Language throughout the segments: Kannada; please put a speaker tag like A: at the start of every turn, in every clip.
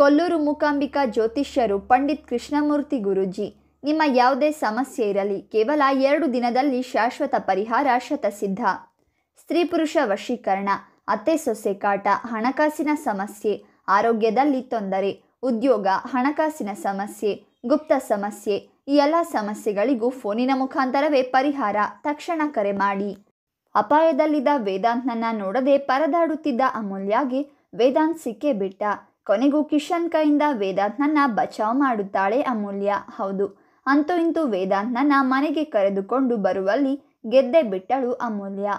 A: ಕೊಲ್ಲೂರು ಮೂಕಾಂಬಿಕಾ ಜ್ಯೋತಿಷ್ಯರು ಪಂಡಿತ್ ಕೃಷ್ಣಮೂರ್ತಿ ಗುರುಜಿ ನಿಮ್ಮ ಯಾವುದೇ ಸಮಸ್ಯೆ ಇರಲಿ ಕೇವಲ ಎರಡು ದಿನದಲ್ಲಿ ಶಾಶ್ವತ ಪರಿಹಾರ ಶತಸಿದ್ಧ ಸ್ತ್ರೀ ಪುರುಷ ವಶೀಕರಣ ಅತ್ತೆ ಸೊಸೆ ಕಾಟ ಹಣಕಾಸಿನ ಸಮಸ್ಯೆ ಆರೋಗ್ಯದಲ್ಲಿ ತೊಂದರೆ ಉದ್ಯೋಗ ಹಣಕಾಸಿನ ಸಮಸ್ಯೆ ಗುಪ್ತ ಸಮಸ್ಯೆ ಈ ಎಲ್ಲ ಸಮಸ್ಯೆಗಳಿಗೂ ಫೋನಿನ ಮುಖಾಂತರವೇ ಪರಿಹಾರ ತಕ್ಷಣ ಕರೆ ಮಾಡಿ ಅಪಾಯದಲ್ಲಿದ್ದ ವೇದಾಂತ್ನನ್ನ ನೋಡದೆ ಪರದಾಡುತ್ತಿದ್ದ ಅಮೂಲ್ಯಗೆ ವೇದಾಂತ್ ಸಿಕ್ಕೇ ಬಿಟ್ಟ ಕೊನೆಗೂ ಕಿಶನ್ ಕೈಯಿಂದ ವೇದಾಂತ್ನನ್ನ ಬಚಾವ್ ಮಾಡುತ್ತಾಳೆ ಅಮೂಲ್ಯ ಹೌದು ಅಂತೂ ಇಂತೂ ವೇದಾಂತ್ನನ್ನ ಮನೆಗೆ ಕರೆದುಕೊಂಡು ಬರುವಲ್ಲಿ ಗೆದ್ದೆ ಬಿಟ್ಟಳು ಅಮೂಲ್ಯ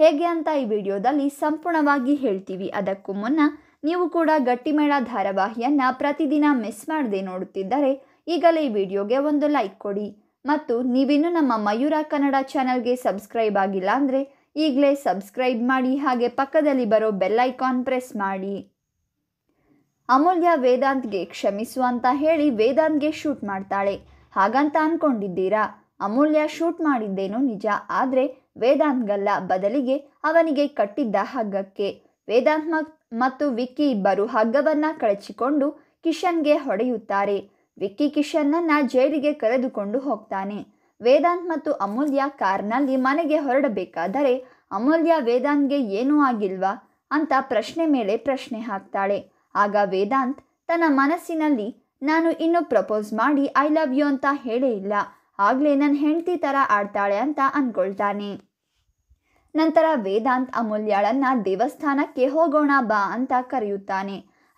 A: ಹೇಗೆ ಅಂತ ಈ ವಿಡಿಯೋದಲ್ಲಿ ಸಂಪೂರ್ಣವಾಗಿ ಹೇಳ್ತೀವಿ ಅದಕ್ಕೂ ಮುನ್ನ ನೀವು ಕೂಡ ಗಟ್ಟಿಮೇಳ ಧಾರಾವಾಹಿಯನ್ನು ಪ್ರತಿದಿನ ಮಿಸ್ ಮಾಡದೆ ನೋಡುತ್ತಿದ್ದರೆ ಈಗಲೇ ಈ ವಿಡಿಯೋಗೆ ಒಂದು ಲೈಕ್ ಕೊಡಿ ಮತ್ತು ನೀವಿನ್ನೂ ನಮ್ಮ ಮಯೂರ ಕನ್ನಡ ಚಾನಲ್ಗೆ ಸಬ್ಸ್ಕ್ರೈಬ್ ಆಗಿಲ್ಲ ಅಂದರೆ ಈಗಲೇ ಸಬ್ಸ್ಕ್ರೈಬ್ ಮಾಡಿ ಹಾಗೆ ಪಕ್ಕದಲ್ಲಿ ಬರೋ ಬೆಲ್ಲೈಕಾನ್ ಪ್ರೆಸ್ ಮಾಡಿ ಅಮೂಲ್ಯ ವೇದಾಂತ್ಗೆ ಕ್ಷಮಿಸು ಅಂತ ಹೇಳಿ ವೇದಾಂತ್ಗೆ ಶೂಟ್ ಮಾಡ್ತಾಳೆ ಹಾಗಂತ ಅನ್ಕೊಂಡಿದ್ದೀರಾ ಅಮೂಲ್ಯ ಶೂಟ್ ಮಾಡಿದ್ದೇನು ನಿಜ ಆದರೆ ವೇದಾಂತ್ಗಲ್ಲ ಬದಲಿಗೆ ಅವನಿಗೆ ಕಟ್ಟಿದ್ದ ಹಗ್ಗಕ್ಕೆ ವೇದಾಂತ್ ಮತ್ತು ವಿಕ್ಕಿ ಇಬ್ಬರು ಹಗ್ಗವನ್ನು ಕಳಚಿಕೊಂಡು ಕಿಶನ್ಗೆ ಹೊಡೆಯುತ್ತಾರೆ ವಿಕ್ಕಿ ಕಿಶನ್ನನ್ನು ಜೈಲಿಗೆ ಕರೆದುಕೊಂಡು ಹೋಗ್ತಾನೆ ವೇದಾಂತ್ ಮತ್ತು ಅಮೂಲ್ಯ ಕಾರ್ನಲ್ಲಿ ಮನೆಗೆ ಹೊರಡಬೇಕಾದರೆ ಅಮೂಲ್ಯ ವೇದಾಂತ್ಗೆ ಏನೂ ಆಗಿಲ್ವಾ ಅಂತ ಪ್ರಶ್ನೆ ಮೇಲೆ ಪ್ರಶ್ನೆ ಹಾಕ್ತಾಳೆ ಆಗ ವೇದಾಂತ್ ತನ್ನ ಮನಸ್ಸಿನಲ್ಲಿ ನಾನು ಇನ್ನೂ ಪ್ರಪೋಸ್ ಮಾಡಿ ಐ ಲವ್ ಯು ಅಂತ ಹೇಳೇ ಇಲ್ಲ ಆಗಲೇ ನನ್ನ ಹೆಂಡತಿ ಥರ ಆಡ್ತಾಳೆ ಅಂತ ಅಂದ್ಕೊಳ್ತಾನೆ ನಂತರ ವೇದಾಂತ್ ಅಮೂಲ್ಯಾಳನ್ನ ದೇವಸ್ಥಾನಕ್ಕೆ ಹೋಗೋಣ ಬಾ ಅಂತ ಕರೆಯುತ್ತಾನೆ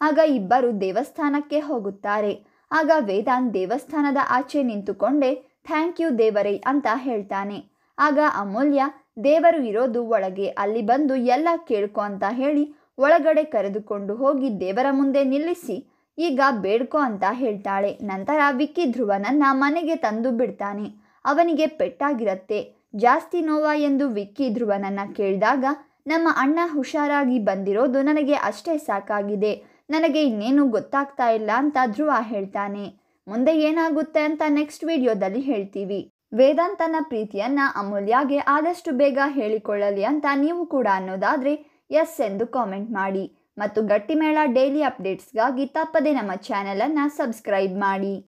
A: ಆಗ ಇಬ್ಬರು ದೇವಸ್ಥಾನಕ್ಕೆ ಹೋಗುತ್ತಾರೆ ಆಗ ವೇದಾಂತ್ ದೇವಸ್ಥಾನದ ಆಚೆ ನಿಂತುಕೊಂಡೆ ಥ್ಯಾಂಕ್ ಯು ದೇವರೇ ಅಂತ ಹೇಳ್ತಾನೆ ಆಗ ಅಮೂಲ್ಯ ದೇವರು ಇರೋದು ಒಳಗೆ ಅಲ್ಲಿ ಬಂದು ಎಲ್ಲ ಕೇಳ್ಕೊ ಅಂತ ಹೇಳಿ ಒಳಗಡೆ ಕರೆದುಕೊಂಡು ಹೋಗಿ ದೇವರ ಮುಂದೆ ನಿಲ್ಲಿಸಿ ಈಗ ಬೇಡ್ಕೊ ಅಂತ ಹೇಳ್ತಾಳೆ ನಂತರ ವಿಕ್ಕಿ ಧ್ರುವನನ್ನ ಮನೆಗೆ ತಂದು ಬಿಡ್ತಾನೆ ಅವನಿಗೆ ಪೆಟ್ಟಾಗಿರತ್ತೆ ಜಾಸ್ತಿ ನೋವಾ ಎಂದು ವಿಕ್ಕಿ ಧ್ರುವನನ್ನ ಕೇಳಿದಾಗ ನಮ್ಮ ಅಣ್ಣ ಹುಷಾರಾಗಿ ಬಂದಿರೋದು ನನಗೆ ಅಷ್ಟೇ ಸಾಕಾಗಿದೆ ನನಗೆ ಇನ್ನೇನು ಗೊತ್ತಾಗ್ತಾ ಇಲ್ಲ ಅಂತ ಧ್ರುವ ಹೇಳ್ತಾನೆ ಮುಂದೆ ಏನಾಗುತ್ತೆ ಅಂತ ನೆಕ್ಸ್ಟ್ ವಿಡಿಯೋದಲ್ಲಿ ಹೇಳ್ತೀವಿ ವೇದಾಂತನ ಪ್ರೀತಿಯನ್ನ ಅಮೂಲ್ಯಾಗೆ ಆದಷ್ಟು ಬೇಗ ಹೇಳಿಕೊಳ್ಳಲಿ ಅಂತ ನೀವು ಕೂಡ ಅನ್ನೋದಾದ್ರೆ ಎಸ್ ಎಂದು ಕಾಮೆಂಟ್ ಮಾಡಿ ಮತ್ತು ಗಟ್ಟಿಮೇಳ ಡೈಲಿ ಅಪ್ಡೇಟ್ಸ್ಗಾಗಿ ತಪ್ಪದೇ ನಮ್ಮ ಚಾನಲನ್ನು ಸಬ್ಸ್ಕ್ರೈಬ್ ಮಾಡಿ